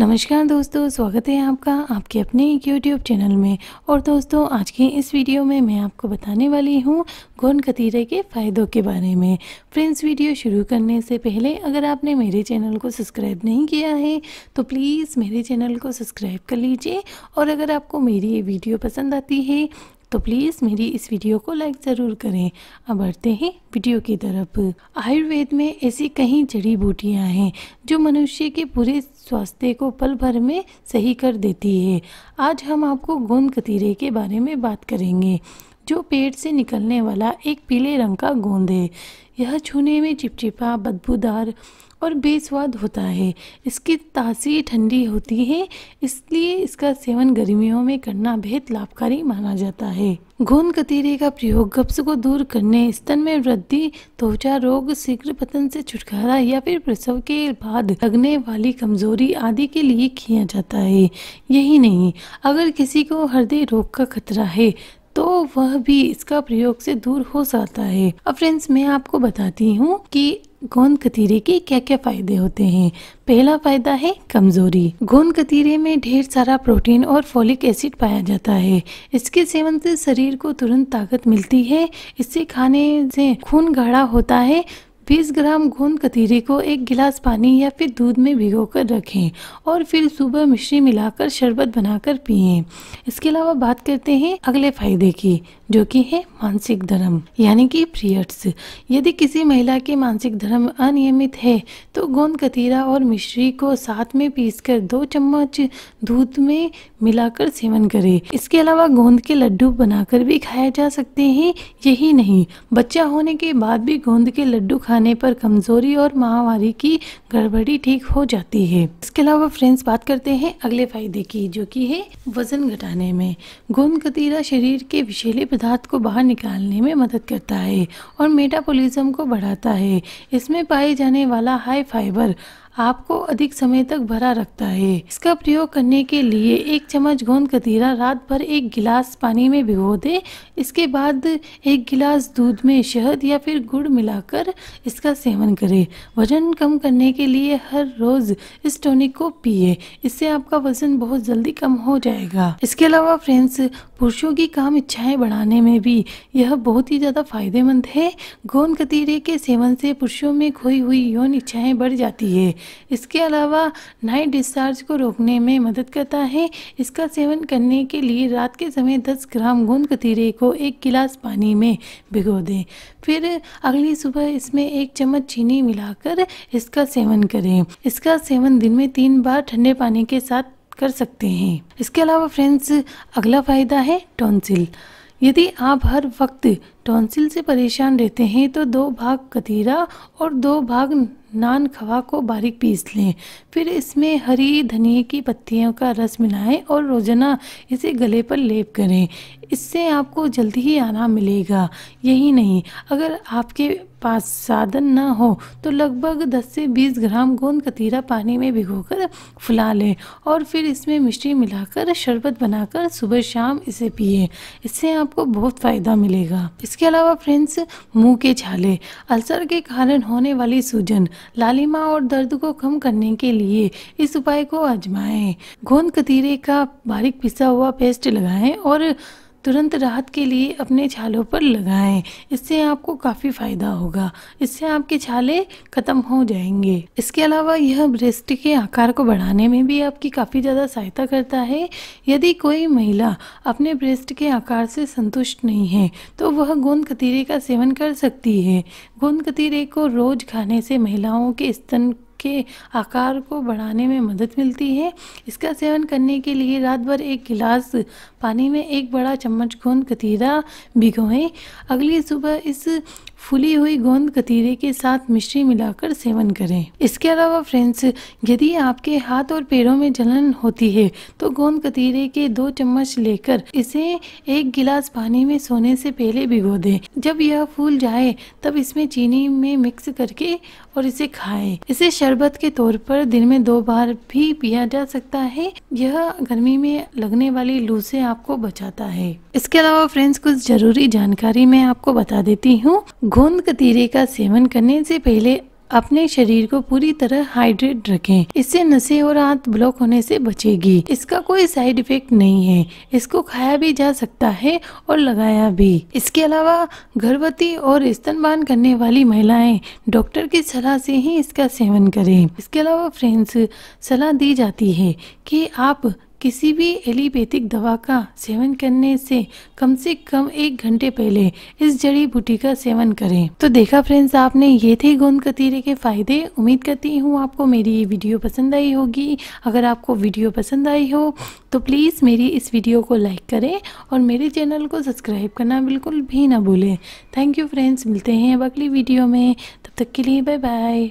नमस्कार दोस्तों स्वागत है आपका आपके अपने एक यूट्यूब चैनल में और दोस्तों आज की इस वीडियो में मैं आपको बताने वाली हूँ गोन कतीरे के फ़ायदों के बारे में फ्रेंड्स वीडियो शुरू करने से पहले अगर आपने मेरे चैनल को सब्सक्राइब नहीं किया है तो प्लीज़ मेरे चैनल को सब्सक्राइब कर लीजिए और अगर आपको मेरी ये वीडियो पसंद आती है तो प्लीज़ मेरी इस वीडियो को लाइक ज़रूर करें अब बढ़ते हैं वीडियो की तरफ आयुर्वेद में ऐसी कई जड़ी बूटियाँ हैं जो मनुष्य के पूरे स्वास्थ्य को पल भर में सही कर देती है आज हम आपको गोंद कतीरे के बारे में बात करेंगे जो पेट से निकलने वाला एक पीले रंग का गोंद है यह छूने में चिपचिपा बदबूदार और बेस्वाद होता है इसकी तासीर ठंडी होती है इसलिए इसका सेवन गर्मियों में करना बेहद लाभकारी माना जाता है घोन कतीरे का प्रयोग गप्स को दूर करने स्तन में वृद्धि त्वचा रोग शीघ्र पतन से छुटकारा या फिर प्रसव के बाद लगने वाली कमजोरी आदि के लिए किया जाता है यही नहीं अगर किसी को हृदय रोग का खतरा है तो वह भी इसका प्रयोग से दूर हो जाता है अब फ्रेंड्स मैं आपको बताती हूँ कि गोंद कतीरे के क्या क्या फ़ायदे होते हैं पहला फ़ायदा है कमज़ोरी गोंद कतीरे में ढेर सारा प्रोटीन और फॉलिक एसिड पाया जाता है इसके सेवन से शरीर को तुरंत ताकत मिलती है इससे खाने से खून गाढ़ा होता है 20 ग्राम गोंद कतीरे को एक गिलास पानी या फिर दूध में भिगोकर रखें और फिर सुबह मिश्री मिलाकर शरबत बनाकर पिएं इसके अलावा बात करते हैं अगले फ़ायदे की जो कि है मानसिक धर्म यानी कि पीरियड्स यदि किसी महिला के मानसिक धर्म अनियमित है तो गोंद कतीरा और मिश्री को साथ में पीसकर दो चम्मच दूध में मिलाकर सेवन करें इसके अलावा गोंद के लड्डू बनाकर भी खाया जा सकते हैं यही नहीं बच्चा होने के बाद भी गोंद के लड्डू खाने पर कमजोरी और महावारी की गड़बड़ी ठीक हो जाती है इसके अलावा फ्रेंड्स बात करते हैं अगले फायदे की जो की है वजन घटाने में गोंद कतीरा शरीर के विशेले पदार्थ को बाहर निकालने में मदद करता है और मेटाबॉलिज्म को बढ़ाता है इसमें पाए जाने वाला हाई फाइबर आपको अधिक समय तक भरा रखता है इसका प्रयोग करने के लिए एक चम्मच गोंद कतीरा रात भर एक गिलास पानी में भिगो दे इसके बाद एक गिलास दूध में शहद या फिर गुड़ मिलाकर इसका सेवन करें वजन कम करने के लिए हर रोज़ इस टॉनिक को पिए इससे आपका वजन बहुत जल्दी कम हो जाएगा इसके अलावा फ्रेंड्स पुरुषों की काम इच्छाएं बढ़ाने में भी यह बहुत ही ज़्यादा फायदेमंद है गोंद कतीरे के सेवन से पुरुषों में खोई हुई यौन इच्छाएं बढ़ जाती है इसके अलावा नाइट डिस्चार्ज को रोकने में मदद करता है इसका सेवन करने के लिए रात के समय 10 ग्राम गोंद कतीरे को एक गिलास पानी में भिगो दें फिर अगली सुबह इसमें एक चम्मच चीनी मिलाकर इसका सेवन करें इसका सेवन दिन में तीन बार ठंडे पानी के साथ कर सकते हैं इसके अलावा फ्रेंड्स अगला फ़ायदा है टॉन्सिल यदि आप हर वक्त टॉन्सिल से परेशान रहते हैं तो दो भाग कतीरा और दो भाग नान खवा को बारीक पीस लें फिर इसमें हरी धनिए की पत्तियों का रस मिलाएं और रोज़ाना इसे गले पर लेप करें इससे आपको जल्दी ही आराम मिलेगा यही नहीं अगर आपके पास साधन ना हो तो लगभग 10 से 20 ग्राम गोंद कतीरा पानी में भिगोकर फुला लें और फिर इसमें मिश्री मिलाकर शरबत बनाकर सुबह शाम इसे पिए इससे आपको बहुत फ़ायदा मिलेगा इसके इसके अलावा फ्रेंड्स मुंह के छाले अल्सर के कारण होने वाली सूजन लालिमा और दर्द को कम करने के लिए इस उपाय को आजमाएं गोंद कतीरे का बारीक पिसा हुआ पेस्ट लगाएं और तुरंत राहत के लिए अपने छालों पर लगाएं इससे आपको काफ़ी फ़ायदा होगा इससे आपके छाले ख़त्म हो जाएंगे इसके अलावा यह ब्रेस्ट के आकार को बढ़ाने में भी आपकी काफ़ी ज़्यादा सहायता करता है यदि कोई महिला अपने ब्रेस्ट के आकार से संतुष्ट नहीं है तो वह गोंद कतीरे का सेवन कर सकती है गोंद कतीरे को रोज़ खाने से महिलाओं के स्तन के आकार को बढ़ाने में मदद मिलती है इसका सेवन करने के लिए रात भर एक गिलास पानी में एक बड़ा चम्मच गोंद कतीरा भिगोएं अगली सुबह इस फुली हुई गोंद कतीरे के साथ मिश्री मिलाकर सेवन करें इसके अलावा फ्रेंड्स यदि आपके हाथ और पैरों में जलन होती है तो गोंद कतीरे के दो चम्मच लेकर इसे एक गिलास पानी में सोने से पहले भिगो दें जब यह फूल जाए तब इसमें चीनी में मिक्स करके और इसे खाएं इसे शरबत के तौर पर दिन में दो बार भी पिया जा सकता है यह गर्मी में लगने वाली लू से आपको बचाता है इसके अलावा फ्रेंड्स कुछ जरूरी जानकारी मैं आपको बता देती हूँ गोंद कतीरे का सेवन करने से पहले अपने शरीर को पूरी तरह हाइड्रेट रखें इससे नशे और आंत ब्लॉक होने से बचेगी इसका कोई साइड इफेक्ट नहीं है इसको खाया भी जा सकता है और लगाया भी इसके अलावा गर्भवती और स्तनपान करने वाली महिलाएं डॉक्टर की सलाह से ही इसका सेवन करें इसके अलावा फ्रेंड्स सलाह दी जाती है कि आप किसी भी एलिपैथिक दवा का सेवन करने से कम से कम एक घंटे पहले इस जड़ी बूटी का सेवन करें तो देखा फ्रेंड्स आपने ये थे गोंद कतीरे के फ़ायदे उम्मीद करती हूँ आपको मेरी ये वीडियो पसंद आई होगी अगर आपको वीडियो पसंद आई हो तो प्लीज़ मेरी इस वीडियो को लाइक करें और मेरे चैनल को सब्सक्राइब करना बिल्कुल भी ना भूलें थैंक यू फ्रेंड्स मिलते हैं अब अगली वीडियो में तब तक के लिए बाय बाय